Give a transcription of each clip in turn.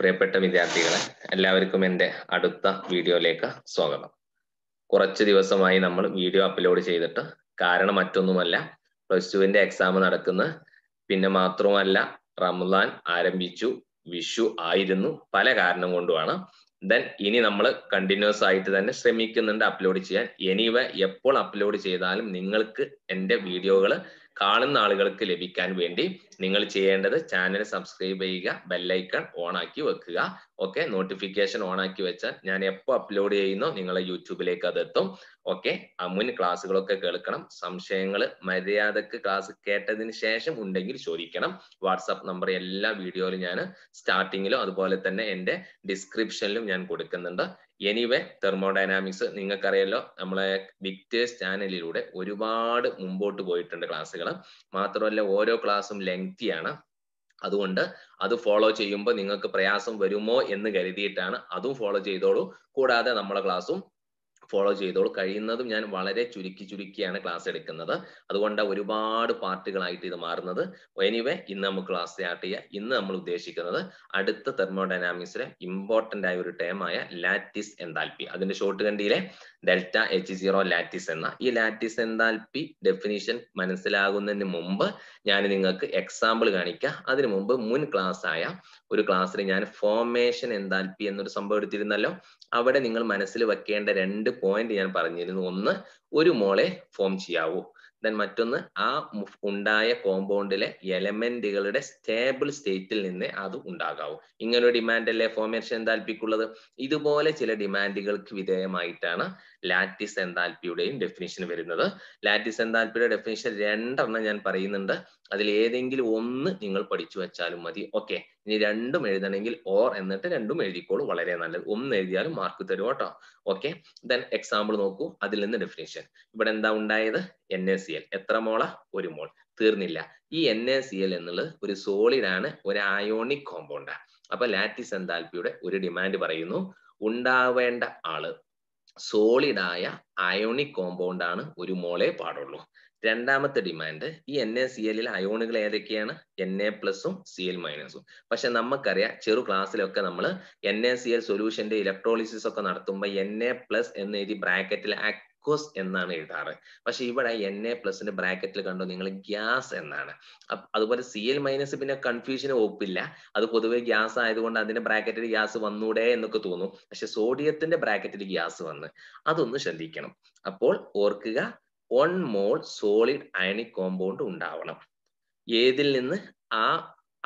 പ്രിയപ്പെട്ട വിദ്യാർത്ഥികളെ എല്ലാവർക്കും എൻ്റെ അടുത്ത വീഡിയോയിലേക്ക് സ്വാഗതം കുറച്ച് ദിവസമായി നമ്മൾ വീഡിയോ അപ്ലോഡ് ചെയ്തിട്ട് കാരണം മറ്റൊന്നുമല്ല പ്ലസ് ടുവിൻ്റെ എക്സാം നടക്കുന്ന പിന്നെ മാത്രമല്ല റമദാൻ ആരംഭിച്ചു വിഷു ആയിരുന്നു പല കാരണം കൊണ്ടുമാണ് ദെൻ ഇനി നമ്മൾ കണ്ടിന്യൂസ് ആയിട്ട് തന്നെ ശ്രമിക്കുന്നുണ്ട് അപ്ലോഡ് ചെയ്യാൻ എനിവ എപ്പോൾ അപ്ലോഡ് ചെയ്താലും നിങ്ങൾക്ക് എൻ്റെ വീഡിയോകൾ കാണുന്ന ആളുകൾക്ക് ലഭിക്കാൻ വേണ്ടി നിങ്ങൾ ചെയ്യേണ്ടത് ചാനൽ സബ്സ്ക്രൈബ് ചെയ്യുക ബെല്ലൈക്കൺ ഓൺ ആക്കി വെക്കുക ഓക്കെ നോട്ടിഫിക്കേഷൻ ഓൺ ആക്കി വെച്ചാൽ ഞാൻ എപ്പോൾ അപ്ലോഡ് ചെയ്യുന്നോ നിങ്ങളെ യൂട്യൂബിലേക്ക് എത്തും ഓക്കെ മുൻ ക്ലാസ്സുകളൊക്കെ കേൾക്കണം സംശയങ്ങൾ മര്യാദക്ക് ക്ലാസ് കേട്ടതിന് ശേഷം ഉണ്ടെങ്കിൽ ചോദിക്കണം വാട്സാപ്പ് നമ്പർ എല്ലാ വീഡിയോയിലും ഞാൻ സ്റ്റാർട്ടിങ്ങിലും അതുപോലെ തന്നെ എൻ്റെ ഡിസ്ക്രിപ്ഷനിലും ഞാൻ കൊടുക്കുന്നുണ്ട് എനിവേ തെർമോഡൈനാമിക്സ് നിങ്ങൾക്കറിയാലോ നമ്മളെ വിക്ടേഴ്സ് ചാനലിലൂടെ ഒരുപാട് മുമ്പോട്ട് പോയിട്ടുണ്ട് ക്ലാസ്സുകൾ മാത്രമല്ല ഓരോ ക്ലാസ്സും ലെങ്തിയാണ് അതുകൊണ്ട് അത് ഫോളോ ചെയ്യുമ്പോൾ നിങ്ങൾക്ക് പ്രയാസം വരുമോ എന്ന് കരുതിയിട്ടാണ് അതും ഫോളോ ചെയ്തോളൂ കൂടാതെ നമ്മളെ ക്ലാസ്സും ഫോളോ ചെയ്തോളൂ കഴിയുന്നതും ഞാൻ വളരെ ചുരുക്കി ചുരുക്കിയാണ് ക്ലാസ് എടുക്കുന്നത് അതുകൊണ്ട് ഒരുപാട് പാർട്ടുകളായിട്ട് ഇത് മാറുന്നത് എനിവേ ഇന്ന് നമുക്ക് ക്ലാസ് സ്റ്റാർട്ട് ചെയ്യുക ഇന്ന് നമ്മൾ ഉദ്ദേശിക്കുന്നത് അടുത്ത തെർമോഡൈനാമിക്സിലെ ഇമ്പോർട്ടന്റ് ആയ ഒരു ടേമായ ലാറ്റിസ് എന്താൽപി അതിന്റെ ഷോർട്ട് കണ്ടിയിലെ ഡെൽറ്റ എച്ച് സീറോ ലാറ്റിസ് എന്ന ഈ ലാറ്റിസ് എന്താൽപി ഡെഫിനിഷൻ മനസ്സിലാകുന്നതിന് മുമ്പ് ഞാൻ നിങ്ങൾക്ക് എക്സാമ്പിൾ കാണിക്കാം അതിന് മുമ്പ് മുൻ ക്ലാസ് ആയ ഒരു ക്ലാസ്സിൽ ഞാൻ ഫോമേഷൻ എന്താൽപി എന്നൊരു സംഭവം എടുത്തിരുന്നല്ലോ അവിടെ നിങ്ങൾ മനസ്സിൽ വെക്കേണ്ട രണ്ട് പോയിന്റ് ഞാൻ പറഞ്ഞിരുന്നു ഒന്ന് ഒരു മോളെ ഫോം ചെയ്യാവൂ ദെൻ മറ്റൊന്ന് ആ ഉണ്ടായ കോമ്പൗണ്ടിലെ എലമെന്റുകളുടെ സ്റ്റേബിൾ സ്റ്റേറ്റിൽ നിന്ന് അത് ഉണ്ടാകാവൂ ഇങ്ങനൊരു ഡിമാൻഡ് അല്ലേ ഫോമേഷൻ എന്താൽപ്പിക്കുള്ളത് ഇതുപോലെ ചില ഡിമാൻഡുകൾക്ക് വിധേയമായിട്ടാണ് ലാറ്റിസ് എന്താൽപ്പിയുടെയും ഡെഫിനിഷൻ വരുന്നത് ലാറ്റിസ് എന്താൽപ്പിയുടെ ഡെഫിനിഷൻ രണ്ടെണ്ണം ഞാൻ പറയുന്നുണ്ട് അതിൽ ഏതെങ്കിലും ഒന്ന് നിങ്ങൾ പഠിച്ചു വെച്ചാലും മതി ഓക്കെ ഇനി രണ്ടും എഴുതണമെങ്കിൽ ഓർ എന്നിട്ട് രണ്ടും എഴുതിക്കോളൂ വളരെ നല്ലത് ഒന്ന് എഴുതിയാലും മാർക്ക് തരും കേട്ടോ ഓക്കെ ദെൻ എക്സാമ്പിൾ നോക്കൂ അതിൽ നിന്ന് ഡെഫിനേഷൻ ഇവിടെ എന്താ ഉണ്ടായത് എൻ എ സി എൽ എത്ര മോള ഒരു മോൾ തീർന്നില്ല ഈ എൻ എ സി എൽ എന്നുള്ളത് ഒരു സോളിഡ് ആണ് ഒരു അയോണിക് കോമ്പൗണ്ട് അപ്പൊ ലാറ്റിസ് എന്താൽപിയുടെ ഒരു ഡിമാൻഡ് പറയുന്നു ഉണ്ടാവേണ്ട ആള് സോളിഡായ അയോണിക് കോമ്പൗണ്ട് ആണ് ഒരു മോളെ പാടുള്ളൂ രണ്ടാമത്തെ ഡിമാൻഡ് ഈ എൻ എ സി എല്ലിൽ അയോണുകൾ ഏതൊക്കെയാണ് എൻ എ പ്ലസും സി എൽ മൈനസും പക്ഷെ നമുക്കറിയാം ചെറു ക്ലാസ്സിലൊക്കെ നമ്മൾ എൻ എ സി എൽ സൊല്യൂഷന്റെ ഇലക്ട്രോളിസിസ് ഒക്കെ നടത്തുമ്പോൾ എൻ എ പ്ലസ് എന്ന് എഴുതി ബ്രാക്കറ്റിൽ ആക്വസ് എന്നാണ് എഴുതാറ് പക്ഷെ ഇവിടെ എൻ എ പ്ലസിന്റെ ബ്രാക്കറ്റിൽ കണ്ടു നിങ്ങൾ ഗ്യാസ് എന്നാണ് അതുപോലെ സി എൽ മൈനസ് പിന്നെ കൺഫ്യൂഷന് ഒപ്പില്ല അത് പൊതുവെ ഗ്യാസ് ആയതുകൊണ്ട് അതിന്റെ ബ്രാക്കറ്റിൽ ഗ്യാസ് വന്നൂടെ എന്നൊക്കെ തോന്നും പക്ഷെ സോഡിയത്തിന്റെ ബ്രാക്കറ്റിൽ ഗ്യാസ് വന്ന് അതൊന്ന് ശ്രദ്ധിക്കണം അപ്പോൾ ഓർക്കുക one mole solid ionic compound ഉണ്ടാവണം ഏതിൽ നിന്ന് ആ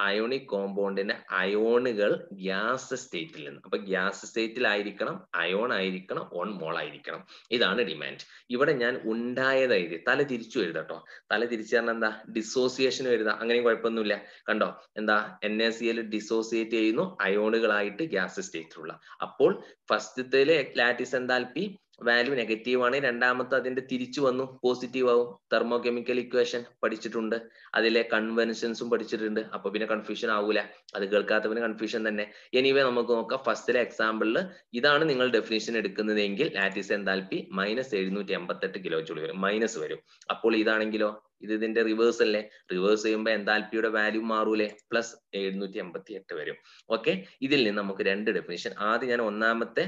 അയോണിക് കോമ്പൗണ്ടിന്റെ അയോണുകൾ ഗ്യാസ് സ്റ്റേറ്റിൽ നിന്ന് അപ്പൊ ഗ്യാസ് സ്റ്റേറ്റിൽ ആയിരിക്കണം അയോൺ ആയിരിക്കണം ഓൺ മോൾ ആയിരിക്കണം ഇതാണ് ഡിമാൻഡ് ഇവിടെ ഞാൻ ഉണ്ടായത് എഴുതി തല തിരിച്ചു എഴുതട്ടോ തല തിരിച്ചു പറഞ്ഞാൽ എന്താ ഡിസോസിയേഷൻ എഴുതാം അങ്ങനെയും കുഴപ്പമൊന്നുമില്ല കണ്ടോ എന്താ N A C L dissociate ചെയ്യുന്നു അയോണുകളായിട്ട് ഗ്യാസ് സ്റ്റേറ്റിലുള്ള അപ്പോൾ ഫസ്റ്റത്തേല് ലാറ്റിസ് എന്താൽപി വാല്യൂ നെഗറ്റീവ് ആണ് രണ്ടാമത്തെ അതിന്റെ തിരിച്ചു വന്നു പോസിറ്റീവ് ആവും തെർമോകെമിക്കൽ ഇക്വേഷൻ പഠിച്ചിട്ടുണ്ട് അതിലെ കൺവെൻഷൻസും പഠിച്ചിട്ടുണ്ട് അപ്പൊ പിന്നെ കൺഫ്യൂഷൻ ആവൂല അത് കേൾക്കാത്തവന് കൺഫ്യൂഷൻ തന്നെ എനിവേ നമുക്ക് നോക്കാം ഫസ്റ്റിലെ എക്സാമ്പിളിൽ ഇതാണ് നിങ്ങൾ ഡെഫിനേഷൻ എടുക്കുന്നതെങ്കിൽ ലാറ്റിസ് എന്താൽപി മൈനസ് എഴുന്നൂറ്റി എൺപത്തെട്ട് കിലോ ജൂൾ വരും മൈനസ് വരും അപ്പോൾ ഇതാണെങ്കിലോ ഇത് ഇതിന്റെ റിവേഴ്സ് അല്ലേ റിവേഴ്സ് ചെയ്യുമ്പോൾ എന്താൽപിയുടെ വാല്യൂ മാറൂലേ പ്ലസ് എഴുന്നൂറ്റി എൺപത്തി എട്ട് വരും ഓക്കെ ഇതിൽ നിന്ന് നമുക്ക് രണ്ട് ഡെഫിനേഷൻ ആദ്യം ഞാൻ ഒന്നാമത്തെ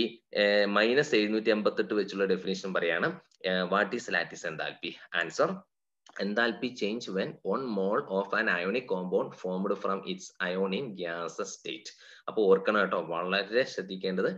ഈ മൈനസ് എഴുന്നൂറ്റി എട്ട് വെച്ചുള്ള ഡെഫിനേഷൻ പറയാണ് what is lattice enthalpy answer enthalpy change when one mole of an ionic compound formed from its ion in gas state അപ്പൊ അപ്പോൾ ഓർക്കണം കേട്ടോ വളരെ ശ്രദ്ധിക്കേണ്ടത്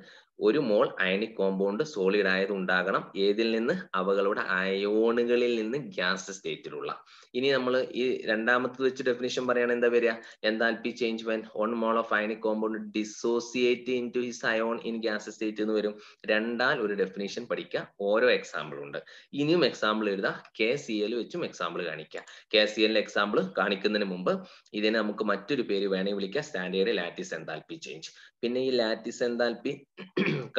ഒരു മോൾ അയണിക് കോമ്പൗണ്ട് സോളിഡ് ആയത് ഉണ്ടാകണം ഏതിൽ നിന്ന് അവകളുടെ അയോണുകളിൽ നിന്ന് ഗ്യാസ് സ്റ്റേറ്റിലുള്ള ഇനി നമ്മൾ ഈ രണ്ടാമത്തെ വെച്ച് ഡെഫിനിഷൻ പറയുകയാണ് എന്താ വരിക പി change when one mole of ionic compound dissociate into his ion in gas state എന്ന് വരും രണ്ടാൽ ഒരു ഡെഫിനിഷൻ പഠിക്കുക ഓരോ എക്സാമ്പിൾ ഉണ്ട് ഇനിയും എക്സാമ്പിൾ എഴുതാം കെ സി എൽ വെച്ചും എക്സാമ്പിൾ കാണിക്കുക കെ സി എല്ലിൽ എക്സാമ്പിൾ കാണിക്കുന്നതിന് മുമ്പ് ഇതിനെ നമുക്ക് മറ്റൊരു പേര് വേണമെങ്കിൽ വിളിക്കാം സ്റ്റാൻഡേർഡ് ലാറ്റിസ് എന്താൽപി ചേഞ്ച് പിന്നെ ഈ ലാറ്റിസ് എന്താൽപി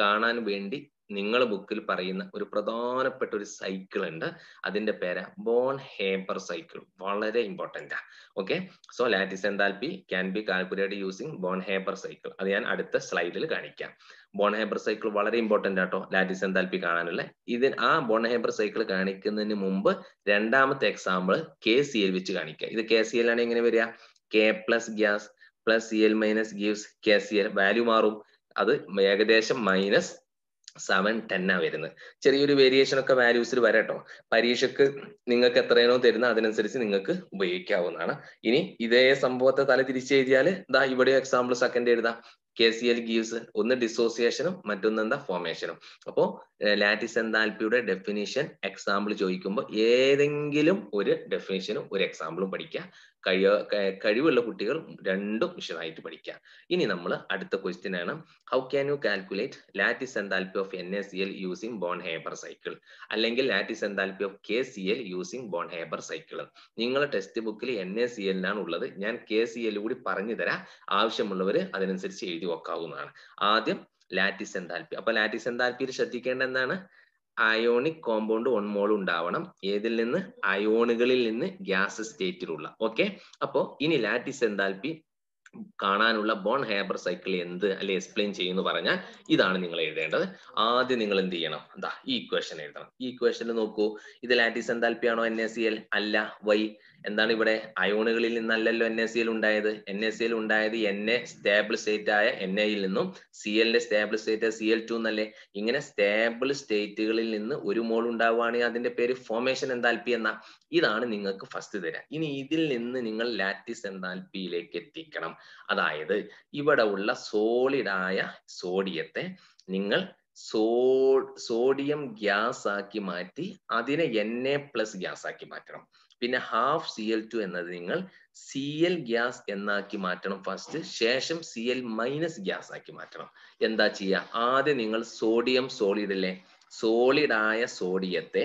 കാണാൻ വേണ്ടി നിങ്ങൾ ബുക്കിൽ പറയുന്ന ഒരു പ്രധാനപ്പെട്ട ഒരു സൈക്കിൾ ഉണ്ട് അതിന്റെ പേര് ബോൺ ഹേബർ സൈക്കിൾ വളരെ ഇമ്പോർട്ടൻ്റ് ആണ് okay so lattice enthalpy can be calculate using Born Haber cycle അത് ഞാൻ അടുത്ത സ്ലൈഡിൽ കാണിക്കാം ബോൺ ഹേബർ സൈക്കിൾ വളരെ ഇമ്പോർട്ടൻ്റ് ആട്ടോ ലാറ്റിസ് എന്താൽപി കാണാനുള്ള ഇതിൽ ആ ബോൺ ഹേബർ സൈക്കിൾ കാണിക്കുന്നതിന് മുമ്പ് രണ്ടാമത്തെ എക്സാമ്പിൾ കെ സി എൽ വെച്ച് കാണിക്കുക ഇത് കെ സി എൽ ആണ് എങ്ങനെ വരിക K plus gas plus C L minus gives K C L value മാറും അത് ഏകദേശം മൈനസ് സെവൻ ടെൻ ആ വരുന്നത് ചെറിയൊരു വേരിയേഷൻ ഒക്കെ വാല്യൂസിൽ വരട്ടോ പരീക്ഷക്ക് നിങ്ങൾക്ക് എത്രയാണോ തരുന്നത് അതിനനുസരിച്ച് നിങ്ങൾക്ക് ഉപയോഗിക്കാവുന്നതാണ് ഇനി ഇതേ സംഭവത്തെ തല തിരിച്ചെഴുതിയാൽ ഇതാ ഇവിടെ എക്സാമ്പിൾ സെക്കൻഡ് എഴുതാം കെ സി എൽ ഗീവ്സ് ഒന്ന് ഡിസോസിയേഷനും മറ്റൊന്ന് എന്താ ഫോർമേഷനും അപ്പോ ലാറ്റിസ് എന്താൽപ്പിയുടെ ഡെഫിനിഷൻ എക്സാമ്പിൾ ചോദിക്കുമ്പോൾ ഏതെങ്കിലും ഒരു ഡെഫിനിഷനും ഒരു എക്സാമ്പിളും പഠിക്കുക കഴിവുള്ള കുട്ടികൾ രണ്ടും വിശദമായിട്ട് പഠിക്കാം ഇനി നമ്മൾ അടുത്ത ക്വസ്റ്റ്യൻ ആണ് how can you calculate lattice enthalpy of N A C L using Born Haber cycle അല്ലെങ്കിൽ lattice enthalpy of K C L using Born Haber cycle നിങ്ങളുടെ ടെക്സ്റ്റ് ബുക്കിൽ എൻ എ സി എല്ലിനാണ് ഉള്ളത് ഞാൻ കെ സി എൽ കൂടി പറഞ്ഞു തരാം ആവശ്യമുള്ളവർ അതിനനുസരിച്ച് എഴുതി വെക്കാവുന്നതാണ് ആദ്യം ലാറ്റിസ് എന്താൽപി അപ്പൊ ലാറ്റിസ് എന്താൽപിയിൽ ശ്രദ്ധിക്കേണ്ട എന്താണ് അയോണിക് കോമ്പൗണ്ട് വൺ മോൾ ഉണ്ടാവണം ഏതിൽ നിന്ന് അയോണുകളിൽ നിന്ന് ഗ്യാസ് സ്റ്റേറ്റിലുള്ള ഓക്കെ അപ്പോ ഇനി ലാറ്റിസ് എന്താൽപി കാണാനുള്ള ബോൺ ഹേബർ സൈക്കിൾ എന്ത് അല്ലെ എക്സ്പ്ലെയിൻ ചെയ്യുന്ന പറഞ്ഞാൽ ഇതാണ് നിങ്ങൾ എഴുതേണ്ടത് ആദ്യം നിങ്ങൾ എന്ത് ചെയ്യണം എന്താ ഈ ഇക്വേഷൻ എഴുതണം ഈ ഇക്വേഷനിൽ നോക്കൂ ഇത് ലാറ്റിസ് എന്താൽപ്പിയാണോ എൻ എ സി എൽ അല്ല വൈ എന്താണ് ഇവിടെ അയോണുകളിൽ നിന്നല്ലല്ലോ എൻ എ സി എൽ ഉണ്ടായത് എൻ എ സി എൽ ഉണ്ടായത് എൻ എ സ്റ്റേബിൾ സ്റ്റേറ്റ് ആയ എൻ എയിൽ നിന്നും സി എല്ലിന്റെ stable state C L two എന്നല്ലേ ഇങ്ങനെ സ്റ്റേബിൾ സ്റ്റേറ്റുകളിൽ നിന്ന് ഒരു മോൾ ഉണ്ടാവുകയാണെങ്കിൽ അതിന്റെ പേര് ഫോമേഷൻ എന്താൽപ്പി എന്ന ഇതാണ് നിങ്ങൾക്ക് ഫസ്റ്റ് തരാം ഇനി ഇതിൽ നിന്ന് നിങ്ങൾ ലാറ്റിസ് എന്താൽപിയിലേക്ക് എത്തിക്കണം അതായത് ഇവിടെ ഉള്ള സോളിഡായ സോഡിയത്തെ നിങ്ങൾ സോ സോഡിയം ഗ്യാസ് ആക്കി മാറ്റി അതിനെ എൻ എ പ്ലസ് ഗ്യാസ് ആക്കി മാറ്റണം പിന്നെ ഹാഫ് സി എൽ ടു എന്നത് നിങ്ങൾ സി എൽ ഗ്യാസ് എന്നാക്കി മാറ്റണം ഫസ്റ്റ് ശേഷം സി എൽ മൈനസ് ഗ്യാസ് ആക്കി മാറ്റണം എന്താ ചെയ്യുക ആദ്യം നിങ്ങൾ സോഡിയം സോളിഡ് അല്ലേ സോളിഡായ സോഡിയത്തെ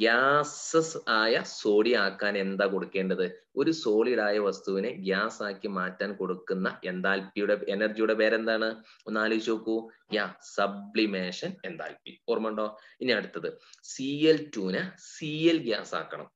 ഗ്യാസസ് ആയ സോഡി ആക്കാൻ എന്താ കൊടുക്കേണ്ടത് ഒരു സോളിഡ് ആയ വസ്തുവിനെ ഗ്യാസ് ആക്കി മാറ്റാൻ കൊടുക്കുന്ന എന്താൽപിയുടെ എനർജിയുടെ പേരെന്താണ് ഒന്ന് ആലോചിച്ച് നോക്കൂ യാ സബ്ലിമേഷൻ എന്താൽപി ഓർമ്മ ഉണ്ടോ ഇനി അടുത്തത് സി എൽ ടുവിനെ സി എൽ ഗ്യാസ് ആക്കണം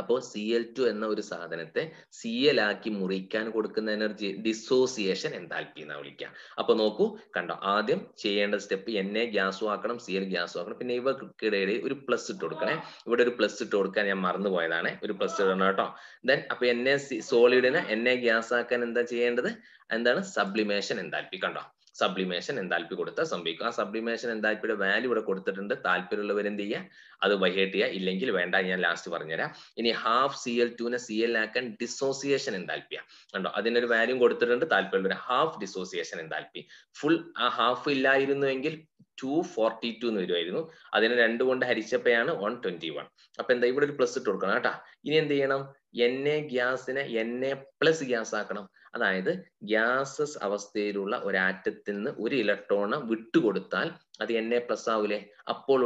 അപ്പോൾ സി എൽ ടു എന്ന ഒരു സാധനത്തെ സി എൽ ആക്കി മുറിക്കാൻ കൊടുക്കുന്ന എനർജി ഡിസോസിയേഷൻ എന്താൽപ്പി എന്നാ വിളിക്കുക അപ്പൊ നോക്കൂ കണ്ടോ ആദ്യം ചെയ്യേണ്ട സ്റ്റെപ്പ് എന്നെ ഗ്യാസും ആക്കണം സി എൽ ഗ്യാസും ആക്കണം പിന്നെ ഇവർക്കിടയിൽ ഒരു പ്ലസ് ഇട്ട് കൊടുക്കണേ ഇവിടെ ഒരു പ്ലസ് ഇട്ട് കൊടുക്കാൻ ഞാൻ മറന്നു പോയതാണ് ഒരു പ്ലസ് ഇടണം കേട്ടോ ദെൻ അപ്പൊ എന്നെ സോളിഡിനെ എന്നെ ഗ്യാസ് ആക്കാൻ എന്താ ചെയ്യേണ്ടത് എന്താണ് സബ്ലിമേഷൻ എന്താൽപ്പി കണ്ടോ സബ്ലിമേഷൻ എന്താൽപ്പി കൊടുത്താൽ സംഭവിക്കും ആ സബ്ലിമേഷൻ എന്താൽപ്പിയുടെ വാല്യൂ ഇവിടെ കൊടുത്തിട്ടുണ്ട് താല്പര്യമുള്ളവർ എന്ത് ചെയ്യുക അത് വൈഹേട്ട് ചെയ്യുക ഇല്ലെങ്കിൽ വേണ്ട ഞാൻ ലാസ്റ്റ് പറഞ്ഞുതരാം ഇനി ഹാഫ് സി എൽ ടുവിനെ സി എൽ ആക്കാൻ ഡിസോസിയേഷൻ എന്താൽപ്പിയ കണ്ടോ അതിനൊരു വാല്യൂ കൊടുത്തിട്ടുണ്ട് താല്പര്യമുള്ളവർ ഹാഫ് ഡിസോസിയേഷൻ എന്താൽപ്പി ഫുൾ ആ ഹാഫ് ഇല്ലായിരുന്നുവെങ്കിൽ ടു ഫോർട്ടി ടു എന്ന് വരുമായിരുന്നു അതിനെ രണ്ടുകൊണ്ട് കൊണ്ട് ഹരിച്ചപ്പോഴാണ് വൺ ട്വന്റി വൺ അപ്പൊ എന്താ ഇവിടെ ഒരു പ്ലസ് ഇട്ട് കൊടുക്കണം കേട്ടാ ഇനി എന്ത് ചെയ്യണം എൻ എ ഗ്യാസിനെ എൻ എ പ്ലസ് ഗ്യാസ് ആക്കണം അതായത് ഗ്യാസസ് അവസ്ഥയിലുള്ള ഒരു ആറ്റത്തിൽ നിന്ന് ഒരു ഇലക്ട്രോണ് വിട്ടുകൊടുത്താൽ അത് എൻ എ പ്ലസ് ആവൂലേ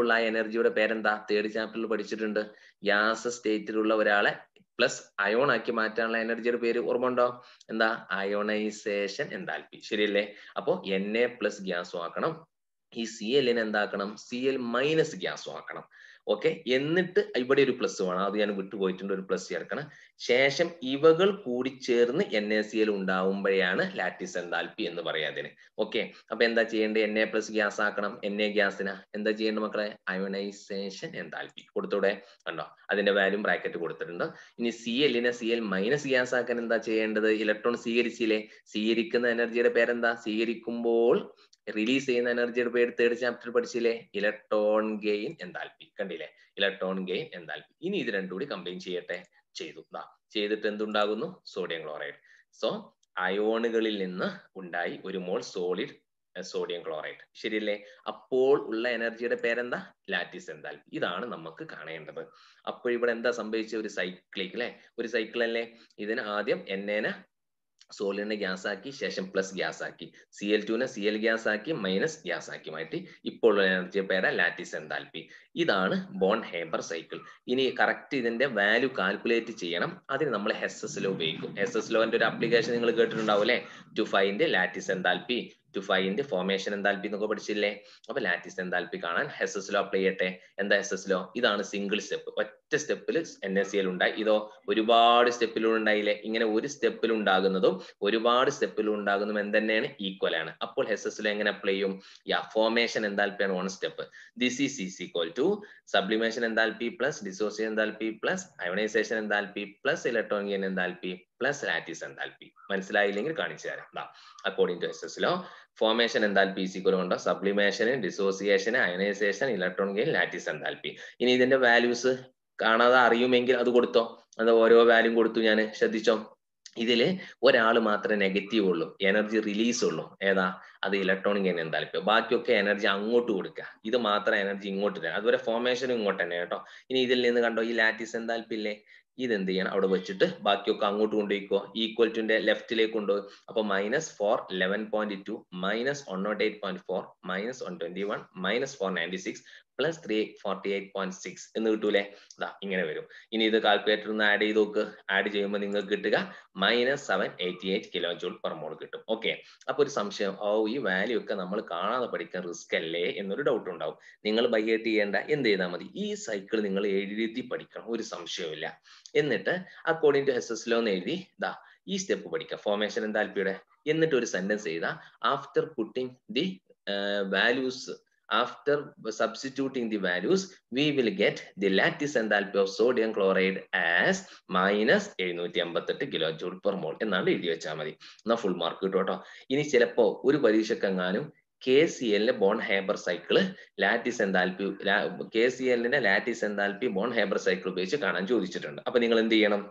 ഉള്ള ആ എനർജിയുടെ പേരെന്താ തേർഡ് ചാപ്റ്ററിൽ പഠിച്ചിട്ടുണ്ട് ഗ്യാസ് സ്റ്റേറ്റിലുള്ള ഒരാളെ പ്ലസ് അയോൺ ആക്കി മാറ്റാനുള്ള എനർജിയുടെ പേര് ഓർമ്മ ഉണ്ടോ എന്താ അയോണൈസേഷൻ എന്താൽപി ശരിയല്ലേ അപ്പോൾ എൻ എ പ്ലസ് ഗ്യാസും ആക്കണം ഈ സി എല്ലിന് എന്താക്കണം സി എൽ മൈനസ് ഗ്യാസും ആക്കണം ഓക്കെ എന്നിട്ട് ഇവിടെ ഒരു പ്ലസ് വേണം അത് ഞാൻ വിട്ടുപോയിട്ടുണ്ട് ഒരു പ്ലസ് ചേർക്കണം ശേഷം ഇവകൾ കൂടി ചേർന്ന് എൻ എ സി എൽ ഉണ്ടാവുമ്പോഴാണ് ലാറ്റിസ് എന്താൽപി എന്ന് അതിന് ഓക്കെ അപ്പൊ എന്താ ചെയ്യേണ്ടത് എൻ എ പ്ലസ് ഗ്യാസ് ആക്കണം എൻ എ ഗ്യാസിന് എന്താ ചെയ്യേണ്ടത് മക്കളെ അയോണൈസേഷൻ എന്താൽപി കൊടുത്തൂടെ കണ്ടോ അതിന്റെ വാല്യൂ ബ്രാക്കറ്റ് കൊടുത്തിട്ടുണ്ട് ഇനി സി എല്ലിനെ സി എൽ മൈനസ് ഗ്യാസ് ആക്കാൻ എന്താ ചെയ്യേണ്ടത് ഇലക്ട്രോൺ സ്വീകരിച്ചില്ലേ സ്വീകരിക്കുന്ന എനർജിയുടെ പേരെന്താ സ്വീകരിക്കുമ്പോൾ റിലീസ് ചെയ്യുന്ന എനർജി പേര് എടുത്ത് തേർഡ് ചാപ്റ്റർ പഠിച്ചില്ലേ ഇലക്ട്രോൺ ഗെയിൻ എന്താൽപി കണ്ടില്ലേ ഇലക്ട്രോൺ ഗെയിൻ എന്താൽപി ഇനി ഇത് രണ്ടും കൂടി കമ്പൈൻ ചെയ്യട്ടെ ചെയ്തു ചെയ്തിട്ട് എന്തുണ്ടാകുന്നു സോഡിയം ക്ലോറൈഡ് സോ അയോണുകളിൽ നിന്ന് ഉണ്ടായി ഒരു മോൾ സോളിഡ് സോഡിയം ക്ലോറൈഡ് ശരിയല്ലേ അപ്പോൾ ഉള്ള എനർജിയുടെ പേരെന്താ ലാറ്റിസ് എന്താൽപി ഇതാണ് നമുക്ക് കാണേണ്ടത് അപ്പോൾ ഇവിടെ എന്താ സംഭവിച്ച ഒരു സൈക്ലിക് അല്ലെ ഒരു സൈക്കിൾ അല്ലേ ഇതിന് ആദ്യം എൻ സോളിഡിനെ ഗ്യാസ് ആക്കി ശേഷം പ്ലസ് ഗ്യാസ് ആക്കി സി എൽ ടുവിനെ സി എൽ ഗ്യാസ് ആക്കി മൈനസ് ഗ്യാസ് ആക്കി മാറ്റി ഇപ്പോൾ എനർജിയെ പേര ലാറ്റിസ് എന്താൽപി ഇതാണ് ബോൺ ഹേബർ സൈക്കിൾ ഇനി കറക്റ്റ് ഇതിന്റെ വാല്യൂ കാൽക്കുലേറ്റ് ചെയ്യണം അതിന് നമ്മൾ എസ് എസ് ലോ ഉപയോഗിക്കും എസ് എസ് ലോന്റെ ഒരു ആപ്ലിക്കേഷൻ നിങ്ങൾ കേട്ടിട്ടുണ്ടാവും അല്ലെ to find lattice enthalpy to find the formation enthalpy എന്നൊക്കെ പഠിച്ചില്ലേ അപ്പൊ ലാറ്റിസ് എന്താൽപി കാണാൻ എസ് ലോ അപ്ലൈ ചെയ്യട്ടെ എന്താ എസ് ലോ ഇതാണ് സിംഗിൾ സ്റ്റെപ്പ് ഒറ്റ സ്റ്റെപ്പിൽ എൻ എസ് എൽ ഉണ്ടായി ഇതോ ഒരുപാട് സ്റ്റെപ്പിലൂടെ ഉണ്ടായില്ലേ ഇങ്ങനെ ഒരു സ്റ്റെപ്പിൽ ഉണ്ടാകുന്നതും ഒരുപാട് സ്റ്റെപ്പിൽ ഉണ്ടാകുന്നതും തന്നെയാണ് ഈക്വൽ ആണ് അപ്പോൾ എസ് ലോ എങ്ങനെ അപ്ലൈ ചെയ്യും യാ ഫോർമേഷൻ എന്താൽപിയാണ് one step this is is equal to sublimation enthalpy plus dissociation enthalpy plus ionisation enthalpy plus electron gain enthalpy plus lattice enthalpy മനസ്സിലായില്ലെങ്കിൽ കാണിച്ചു തരാം according to Hess's law formation enthalpy equal ഉണ്ടോ സപ്ലിമേഷന് dissociation ionisation electron gain lattice enthalpy ഇനി ഇതിന്റെ values കാണാതെ അറിയുമെങ്കിൽ അത് കൊടുത്തോ അത് ഓരോ വാല്യൂ കൊടുത്തു ഞാൻ ശ്രദ്ധിച്ചോ ഇതിൽ ഒരാൾ മാത്രമേ നെഗറ്റീവ് ഉള്ളൂ എനർജി റിലീസ് ഉള്ളൂ ഏതാ അത് ഇലക്ട്രോണിക് ഗെയിൻ എന്തായാലും ബാക്കിയൊക്കെ എനർജി അങ്ങോട്ട് കൊടുക്കുക ഇത് മാത്രം എനർജി ഇങ്ങോട്ട് തരാം അതുപോലെ ഫോർമേഷനും ഇങ്ങോട്ട് തന്നെ കേട്ടോ ഇനി ഇതിൽ നിന്ന് കണ്ടോ ഈ ലാറ്റിസ് എന്താൽപ്പില്ലേ ഇതെന്ത് ചെയ്യണം അവിടെ വെച്ചിട്ട് ബാക്കിയൊക്കെ അങ്ങോട്ട് കൊണ്ടുപോയിക്കോ ഈക്വൽ ടുന്റെ ലെഫ്റ്റിലേക്ക് കൊണ്ടുപോയി അപ്പൊ minus four eleven point two minus one nought eight point four minus one twenty one minus four ninety six plus three forty eight point six എന്ന് കിട്ടൂലേ ഇതാ ഇങ്ങനെ വരും ഇനി ഇത് കാൽക്കുലേറ്റർ ഒന്ന് ആഡ് ചെയ്ത് നോക്ക് ആഡ് ചെയ്യുമ്പോൾ നിങ്ങൾക്ക് കിട്ടുക minus seven eighty eight kilo joule per mole കിട്ടും ഓക്കെ അപ്പോൾ ഒരു സംശയം ഓ ഈ വാല്യൂ ഒക്കെ നമ്മൾ കാണാതെ പഠിക്കാൻ റിസ്ക് അല്ലേ എന്നൊരു ഡൗട്ട് ഉണ്ടാവും നിങ്ങൾ ബൈഹേട്ട് ചെയ്യേണ്ട എന്ത് ചെയ്താൽ മതി ഈ സൈക്കിൾ നിങ്ങൾ എഴുതി പഠിക്കണം ഒരു സംശയവുമില്ല എന്നിട്ട് according to Hess's law എന്ന് എഴുതി ഇതാ ഈ സ്റ്റെപ്പ് പഠിക്കാം ഫോർമേഷൻ എന്താൽപ്പിയുടെ എന്നിട്ട് ഒരു സെന്റൻസ് എഴുതാം after putting the values after substituting the values, we will get the lattice enthalpy of sodium chloride as minus എഴുന്നൂറ്റി എൺപത്തെട്ട് കിലോ ജൂൾ പെർ മോൾ എന്നാണ് എഴുതി വെച്ചാൽ മതി എന്നാൽ ഫുൾ മാർക്ക് കിട്ടും കേട്ടോ ഇനി ചിലപ്പോൾ ഒരു പരീക്ഷക്കെങ്ങാനും കെ സി എല്ലിന്റെ Born Haber cycle lattice enthalpy K C എല്ലിന്റെ lattice enthalpy Born Haber cycle ഉപയോഗിച്ച് കാണാൻ ചോദിച്ചിട്ടുണ്ട് അപ്പൊ നിങ്ങൾ എന്ത് ചെയ്യണം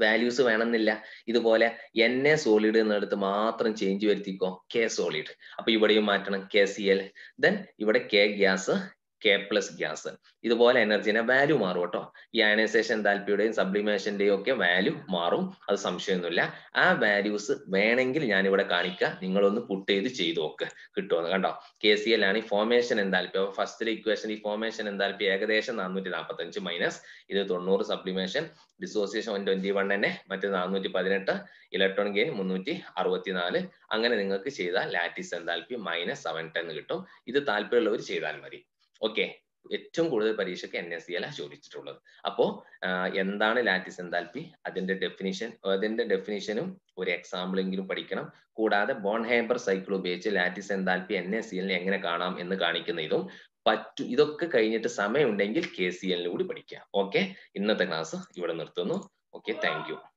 വാല്യൂസ് വേണമെന്നില്ല ഇതുപോലെ എൻ എ സോളിഡ് എന്നെടുത്ത് മാത്രം ചേഞ്ച് വരുത്തിക്കോ കെ സോളിഡ് അപ്പൊ ഇവിടെയും മാറ്റണം കെ സി എൽ ദെൻ ഇവിടെ K gas K plus gas ഇതുപോലെ എനർജിനെ വാല്യൂ മാറും കേട്ടോ ഈ അയനൈസേഷൻ താല്പിയുടെയും സബ്ലിമേഷന്റെയും ഒക്കെ വാല്യൂ മാറും അത് സംശയമൊന്നുമില്ല ആ വാല്യൂസ് വേണമെങ്കിൽ ഞാൻ ഇവിടെ കാണിക്കുക നിങ്ങളൊന്ന് പുട്ട് ചെയ്ത് ചെയ്തു നോക്ക് കിട്ടുമെന്ന് കണ്ടോ കെ സി എൽ ആണ് ഈ ഫോമേഷൻ എന്താൽപ്പി അപ്പൊ ഫസ്റ്റ് ഇക്വേഷൻ ഈ ഫോമേഷൻ എന്താൽപ്പി ഏകദേശം നാനൂറ്റി അഞ്ച് മൈനസ് ഇത് തൊണ്ണൂറ് sublimation dissociation one twenty one തന്നെ മറ്റ് നാനൂറ്റി പതിനെട്ട് ഇലക്ട്രോൺ ഗെയിൻ മുന്നൂറ്റി അറുപത്തിനാല് അങ്ങനെ നിങ്ങൾക്ക് ചെയ്താൽ lattice enthalpy minus seven ten കിട്ടും ഇത് താല്പര്യമുള്ളവർ ചെയ്താൽ മതി ഓക്കെ ഏറ്റവും കൂടുതൽ പരീക്ഷയ്ക്ക് എൻ എസ് സി അല്ല ചോദിച്ചിട്ടുള്ളത് അപ്പോ എന്താണ് ലാറ്റിസ് എന്താൽപി അതിന്റെ ഡെഫിനിഷൻ അതിന്റെ ഡെഫിനിഷനും ഒരു എക്സാമ്പിൾ എങ്കിലും പഠിക്കണം കൂടാതെ ഹേബർ സൈക്കിൾ ഉപയോഗിച്ച് lattice enthalpy N S C എല്ലിനെ എങ്ങനെ കാണാം എന്ന് കാണിക്കുന്ന ഇതും പറ്റു ഇതൊക്കെ കഴിഞ്ഞിട്ട് സമയമുണ്ടെങ്കിൽ കെ സി എല്ലിന് കൂടി പഠിക്കുക ഓക്കെ ഇന്നത്തെ ക്ലാസ് ഇവിടെ നിർത്തുന്നു ഓക്കെ താങ്ക്